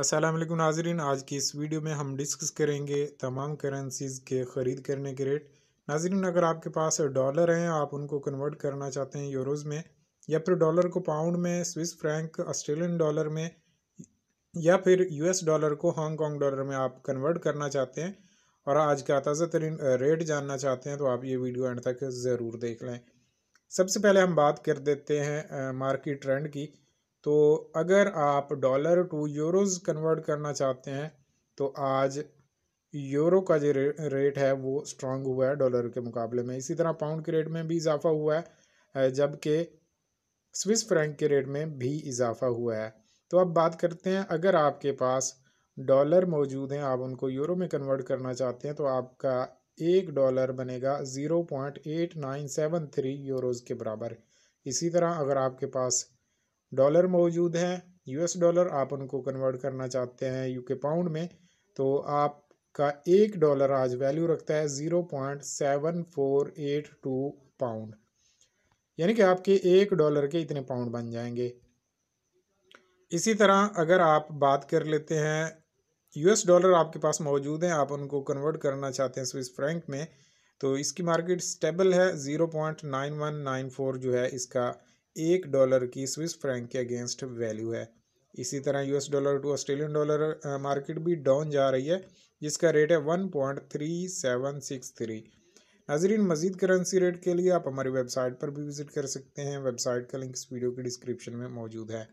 अस्सलाम वालेकुम नाजरीन आज की इस वीडियो में हम डिस्कस करेंगे तमाम करेंसीज़ के ख़रीद करने के रेट नाजरीन अगर आपके पास डॉलर हैं आप उनको कन्वर्ट करना चाहते हैं यूरोज़ में या फिर डॉलर को पाउंड में स्विस फ्रैंक ऑस्ट्रेलियन डॉलर में या फिर यूएस डॉलर को हांगकॉन्ग डॉलर में आप कन्वर्ट करना चाहते हैं और आज का ताज़ा तरीन रेट जानना चाहते हैं तो आप ये वीडियो एंड तक ज़रूर देख लें सबसे पहले हम बात कर देते हैं मार्केट ट्रेंड की तो अगर आप डॉलर टू यूरोज़ कन्वर्ट करना चाहते हैं तो आज यूरो का जो रेट है वो स्ट्रांग हुआ है डॉलर के मुकाबले में इसी तरह पाउंड के रेट में भी इजाफा हुआ है जबकि स्विस फ्रैंक के रेट में भी इजाफा हुआ है तो अब बात करते हैं अगर आपके पास डॉलर मौजूद हैं आप उनको यूरो में कन्वर्ट करना चाहते हैं तो आपका एक डॉलर बनेगा zero point eight nine seven three euros के बराबर इसी तरह अगर आपके पास डॉलर मौजूद हैं यूएस डॉलर आप उनको कन्वर्ट करना चाहते हैं यूके पाउंड में तो आपका एक डॉलर आज वैल्यू रखता है zero point seven four eight two pound यानी कि आपके एक डॉलर के इतने पाउंड बन जाएंगे इसी तरह अगर आप बात कर लेते हैं यूएस डॉलर आपके पास मौजूद हैं आप उनको कन्वर्ट करना चाहते हैं स्विस फ्रैंक में तो इसकी मार्केट स्टेबल है zero point nine one nine four जो है इसका एक डॉलर की स्विस फ्रैंक के अगेंस्ट वैल्यू है इसी तरह US dollar to Australian dollar market भी डाउन जा रही है जिसका रेट है one point three seven six three Nazreen Majeed currency rate के लिए आप हमारी वेबसाइट पर भी विज़िट कर सकते हैं वेबसाइट का लिंक इस वीडियो की डिस्क्रिप्शन में मौजूद है